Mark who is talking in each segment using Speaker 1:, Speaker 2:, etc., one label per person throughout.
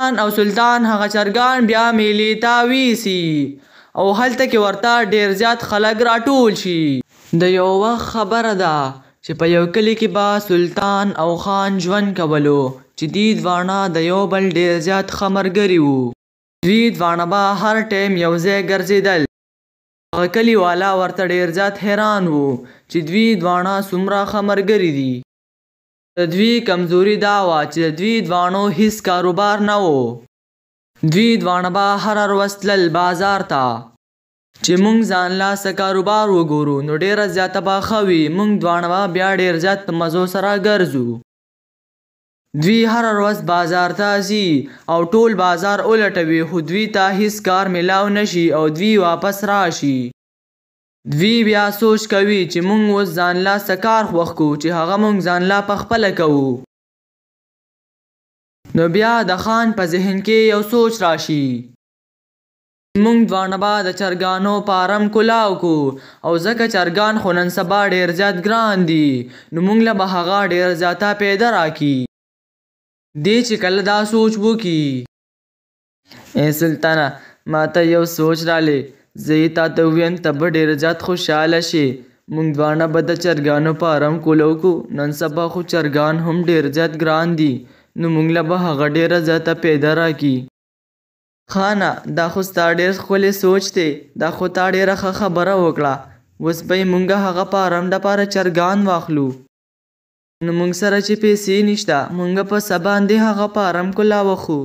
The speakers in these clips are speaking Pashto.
Speaker 1: او سلطان هغه چرګان بیا میلې ته ویسي او هلته کې ورته ډیر زیات خلک راټول شي د یو وخت خبره ده چې په یو کلی کې به سلطان او خان ژوند کولو چې دوی دواړه د یو بل ډیر زیات ښه ملګري وو دوی دواړه به هر ټایم یو ځای ګرځېدل هغه کلي والا ورته ډیر زیات حیران وو چې دوی دواړه څومره ښه ملګري دي د دوی کمزوري دا وه چې د دوی دواړو هیڅ کاروبار نه و دوی دواړه به هره ورځ تلل بازار ته چې موږ ځان لا څه کاروبار وګورو نو ډیره زیاته به ښه وي موږ دواړه به بیا ډیر زیات په مزو سره ګرځو دوی هر ورځ بازار ته ځي او ټول بازار ولټوي خو دوی ته هیڅ کار میلاو نشي او دوی واپس راشي دوی بیا سوچ کوي چې موږ اوس ځانله څه کار خوښ کوو چې هغه موږ ځانله پخپله کوو نو بیا د خان په ذهن کې یو سوچ راشي موږ دواړه به د چرګانو پارم کلاو کو او ځکه چرګان خو نن سبا ډیر زیات ګران دي نو موږ له به هغه ډیر زیاته پیدا راکي دی چې کله دا سوچ وکي ای سلطانه ما ته یو سوچ رالی زه یې تاته وویم ته به ډېر زیات خوشحاله شې موږ دواړه به د چرګانو فارم کوله وکړو نن سبا خو چرګان هم ډېر زیات ګران دي نو موږ له به هغه ډېره زیاته پیدا راکړي خانه دا خو ستا ډېر ښکلی سوچ دی دا خو تا ډېره ښه خبره وکړه اوس به یې موږ هغه فارم دپاره چرګان واخلو نو موږ سره چې پیسې نشته موږ په سبا باندې هغه فارم کولا وخو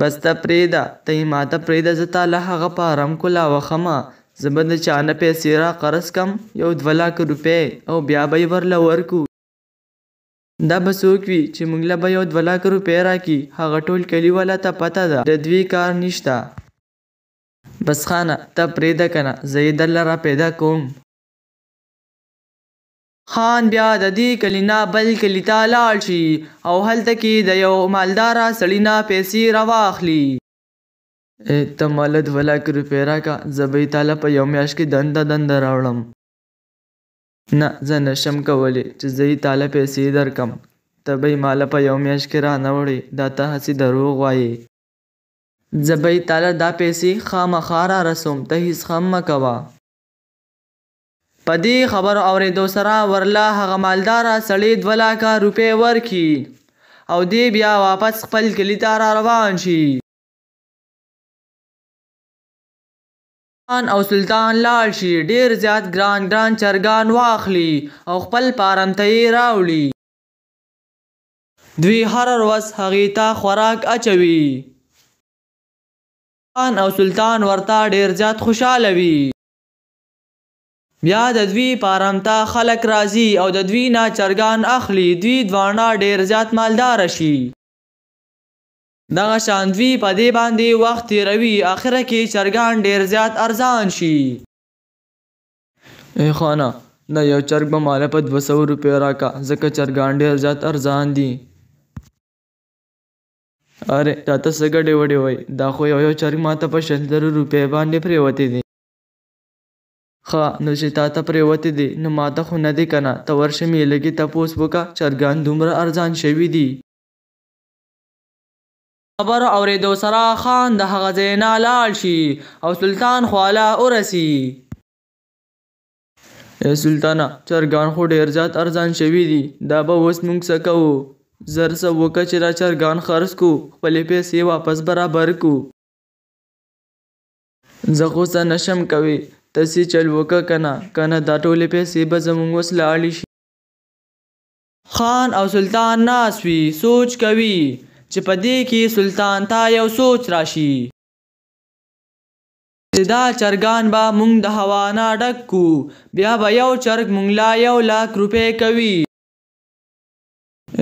Speaker 1: بس ته پرېږده ته یې ماته پرېږده زه تا له هغه په ارام کولا وخمه زه به د چا نه پیسې را قرض کم یو دوه لاکه روپۍ او بیا به یې ورله ورکو دا به څوک وي چې موږ له به یو دوه لاکه روپۍ راکړي هغه ټول کلیواله ته پته ده د دوی کار نشته بس خانه ته پرېږده کنه زه یې درله را پیدا کوم خان بیا د دې کلي نه بل کلي ته لاړ شي او هلته کې د یو مالداره سړي نه پیسې راواخلي ته مالد ولا کې روپۍ راکړه زه به یې تاله په یو میاشت کې دنده دنده راوړم نه زه نشم کولی چې زه یې تاله پیسې درکم ته به یې ماله په یو میاشت کې رانه دا ته هسې دروغ وایې زه به یې تاله دا پیسې خامخا رارسوم ته هیڅ خم مه کوه په دې خبرو اوریدو سره ورله هغه مالدار سړی دوه لکه روپۍ ورکړي او دی بیا واپس خپل کلي ته را روان شي او سلطان لاړ شي ډیر زیات ګران ګران چرګان واخلي او خپل پارم ته یې راوړي دوی هر ورځ هغې ته خوراک اچوي او سلطان ورته ډیر زیات خوشاله وي بیا د دوی پارامتا خلک راځي او د دوی نه چرګان اخلي دوی دواړه ډیر زیات مالدار شي دغه شان دوی په دې باندې وخت تیروي اخره کې چرګان ډیر زیات ارزان شي ای خانه دا یو چرګ به مال په 200 روپیا راکا ځکه چرګان ډیر زیات ارزان دي اره تاسو څنګه ډېوډې وای دا خو یو یو چرګ ماته په 60 روپیا باندې پریوتې دي ښه نو چې تا ته پرېوتې دي نو ما ته خو نه دي که نه ته ورشه مې لږې تپوس وکړه چرګان دومره ارزان شوي دي خبر اورېدو سره خان د هغه ځای نه لاړ شي او سلطان خواله ورسي اے سلطانه چرګان خو ډېر زیات ارزان شوي دي دا به اوس موږ څه کوو زر څه وکړه چې را چرګان خرڅ کړو خپلې پیسې واپس برابر کړو زه خو څه نشم کوی تاسې چل وکه کنه کنه دا ټولې پیسې به زموږ اوس لاړې شي خان او سلطان ناس وي سوچ کوي چې په دې کې سلطان ته یو سوچ راشي چې دا چرګان به مونږ د هوا نه ډک کو بیا به یو چرګ مونږ لا یو لاک روپۍ کوي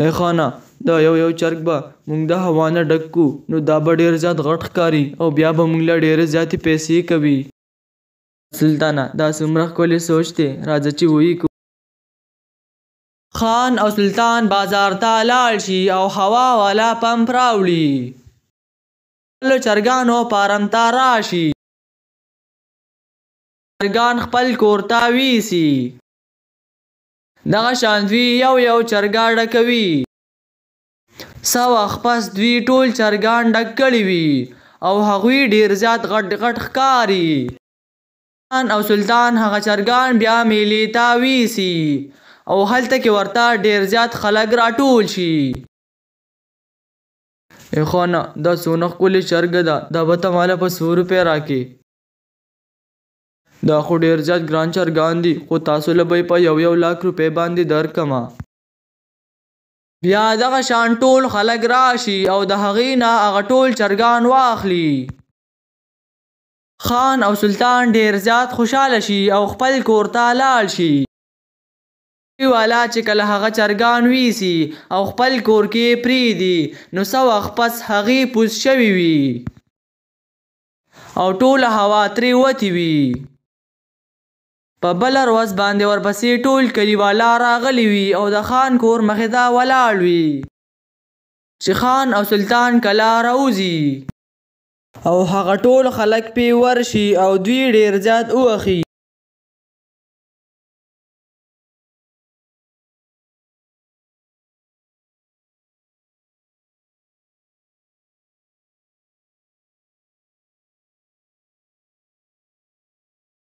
Speaker 1: ای خانه دا یو یو چرګ به مونږ د هوا نه ډک کو نو دا به ډېر زیات غټ ښکاري او بیا به مونږ له ډېرې زیاتې پیسې کوي سلطانه دا څومره ښکلی سوچ دی راځه چې ویې خان او سلطان بازار ته لاړ شي او هوا والا پمپ راوړي خپلو چرګانو فارم ته راشي چرګان خپل کور ته ویسي دغه شان دوی یو یو چرګان ډکوي سو اخپس دوی ټول چرګان ډک کړي وي او هغوی ډیر زیات غټ غټ ښکاري او سلطان هغه چرګان بیا میلې ته ویسي او هلته کې ورته ډیر زیات خلک راټول شي خانه دا څونه ښکلې چرګه ده دا به ته ماله په سو روپۍ راکې دا خو ډیر زیات ګران چرګان دي خو تاسو له به په یو یو لاک روپۍ باندې درکمه بیا دغه شان ټول خلک راشي او د هغې نه هغه ټول چرګان واخلي خان او سلطان ډیر زیات خوشاله شي او خپل کور ته لاړ شي والا چې کله هغه چرګان ویسي او خپل کور کې پریدي نو څه وخت پس هغې پوس شوي وي او ټوله هوا ترې وتی وي په بل ورځ باندې ورپسې ټول کلیوالا راغلی وي او د خان کور مخې ته ولاړ وي چې خان او سلطان کله راوځي او هغه ټول خلک پې ورشي او دوی ډېر زیات ووهي.